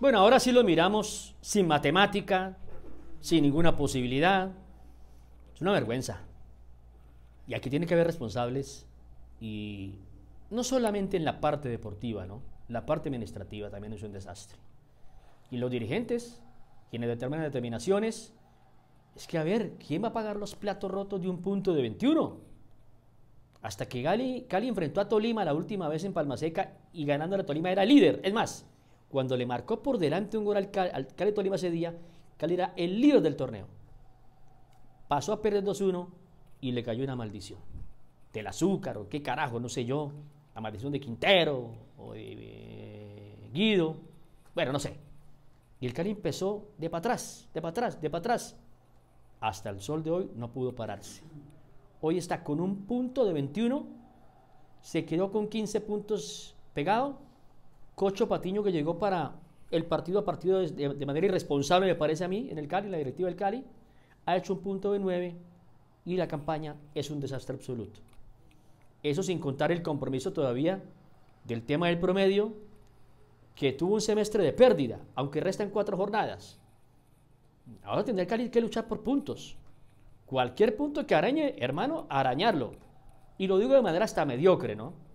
Bueno, ahora sí lo miramos sin matemática, sin ninguna posibilidad. Es una vergüenza. Y aquí tiene que haber responsables y no solamente en la parte deportiva, ¿no? La parte administrativa también es un desastre. Y los dirigentes, quienes determinan determinaciones, es que a ver, ¿quién va a pagar los platos rotos de un punto de 21? Hasta que Cali, enfrentó a Tolima la última vez en Palmaseca y ganando a Tolima era líder. Es más, cuando le marcó por delante un gol al, Cali Tolima ese día, Cali era el líder del torneo. Pasó a perder 2-1 y le cayó una maldición. Del azúcar o qué carajo, no sé yo. La maldición de Quintero o de eh, Guido. Bueno, no sé. Y el Cali empezó de para atrás, de para atrás, de para atrás. Hasta el sol de hoy no pudo pararse. Hoy está con un punto de 21. Se quedó con 15 puntos pegado Cocho Patiño que llegó para el partido a partido de, manera irresponsable, me parece a mí, en el Cali, la directiva del Cali, ha hecho un punto de nueve y la campaña es un desastre absoluto. Eso sin contar el compromiso todavía del tema del promedio, que tuvo un semestre de pérdida, aunque restan cuatro jornadas. Ahora tendrá el Cali que luchar por puntos. Cualquier punto que arañe, hermano, arañarlo. Y lo digo de manera hasta mediocre, ¿no?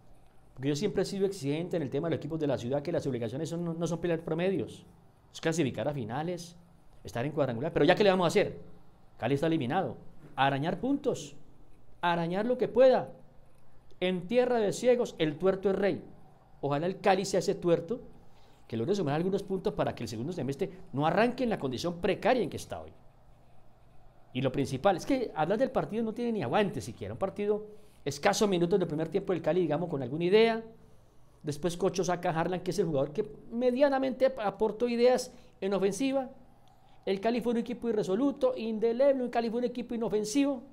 Porque yo siempre he sido exigente en el tema de los equipos de la ciudad, que las obligaciones no, son pelear promedios. Es clasificar a finales, estar en cuadrangular. Pero ya que le vamos a hacer, Cali está eliminado. Arañar puntos, arañar lo que pueda. En tierra de ciegos, el tuerto es rey. Ojalá el Cali sea ese tuerto que logre sumar algunos puntos para que el segundo semestre no arranque en la condición precaria en que está hoy. Y lo principal es que hablar del partido no tiene ni aguante siquiera. Un partido escasos minutos del primer tiempo del Cali, digamos, con alguna idea. Después Cocho saca a Harlan, que es el jugador que medianamente aportó ideas en ofensiva. El Cali fue un equipo irresoluto, indeleble, el Cali fue un equipo inofensivo.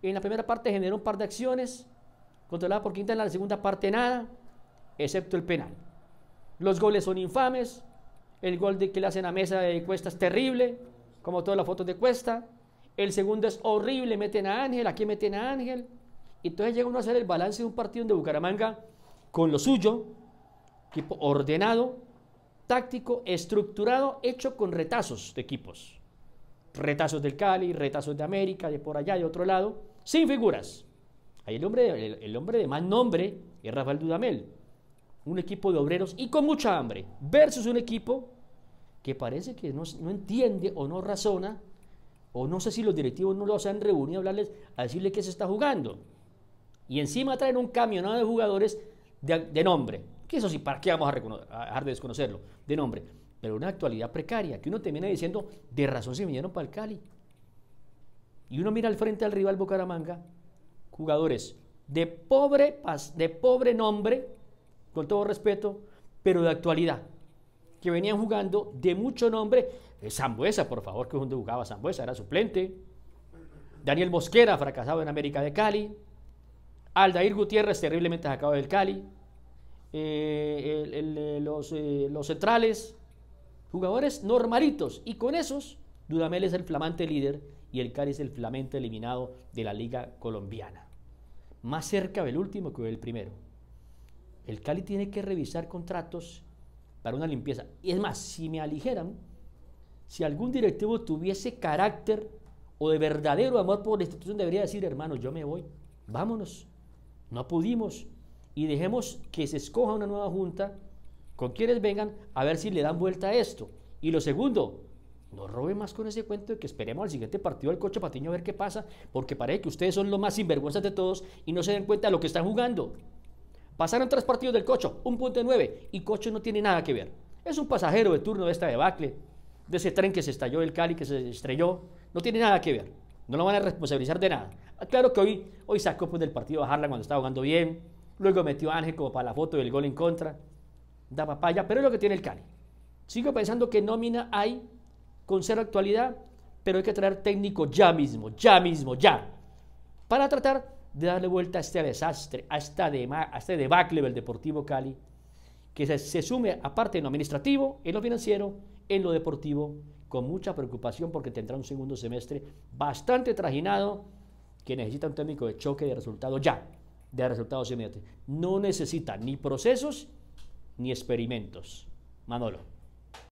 En la primera parte generó un par de acciones, controlada por quinta en la segunda parte nada, excepto el penal. Los goles son infames, el gol de que le hacen a Mesa de Cuesta es terrible, como todas las fotos de Cuesta. El segundo es horrible, meten a Ángel, aquí meten a Ángel entonces llega uno a hacer el balance de un partido de Bucaramanga con lo suyo, equipo ordenado, táctico, estructurado, hecho con retazos de equipos. Retazos del Cali, retazos de América, de por allá, de otro lado, sin figuras. Ahí el hombre, de, el, hombre de más nombre es Rafael Dudamel. Un equipo de obreros y con mucha hambre, versus un equipo que parece que no, entiende o no razona, o no sé si los directivos no los han reunido hablarles, a decirle qué se está jugando y encima traen un camionado de jugadores de, nombre, que eso sí, ¿para qué vamos a, dejar de desconocerlo? De nombre, pero una actualidad precaria, que uno termina diciendo, de razón se vinieron para el Cali. Y uno mira al frente al rival Bucaramanga, jugadores de pobre, de pobre nombre, con todo respeto, pero de actualidad, que venían jugando de mucho nombre. Eh, Zambuesa, por favor, que es donde jugaba sambuesa era suplente. Daniel Mosquera, fracasado en América de Cali. Aldair Gutiérrez, terriblemente sacado del Cali. Eh, eh, los, eh, los, centrales, jugadores normalitos. Y con esos, Dudamel es el flamante líder y el Cali es el flamante eliminado de la Liga Colombiana. Más cerca del último que del primero. El Cali tiene que revisar contratos para una limpieza. Y es más, si me aligeran, si algún directivo tuviese carácter o de verdadero amor por la institución, debería decir, hermano, yo me voy, vámonos. No pudimos. Y dejemos que se escoja una nueva junta con quienes vengan a ver si le dan vuelta a esto. Y lo segundo, no robe más con ese cuento de que esperemos al siguiente partido del Coche Patiño a ver qué pasa, porque parece que ustedes son los más sinvergüenzas de todos y no se den cuenta de lo que están jugando. Pasaron tres partidos del Cocho, un punto de nueve, y Cocho no tiene nada que ver. Es un pasajero de turno de esta debacle, de ese tren que se estalló el Cali, que se estrelló, no tiene nada que ver. No lo van a responsabilizar de nada. Ah, claro que hoy, hoy sacó pues, del partido a Harlan cuando estaba jugando bien. Luego metió a Ángel como para la foto del gol en contra. Da papaya, pero es lo que tiene el Cali. Sigo pensando que nómina hay con cero actualidad, pero hay que traer técnico ya mismo, ya mismo, ya. Para tratar de darle vuelta a este desastre, a, de, a este debacle del Deportivo Cali que se, sume aparte en lo administrativo, en lo financiero, en lo deportivo, con mucha preocupación porque tendrá un segundo semestre bastante trajinado que necesita un técnico de choque de resultados ya, de resultados inmediatos. No necesita ni procesos ni experimentos. Manolo.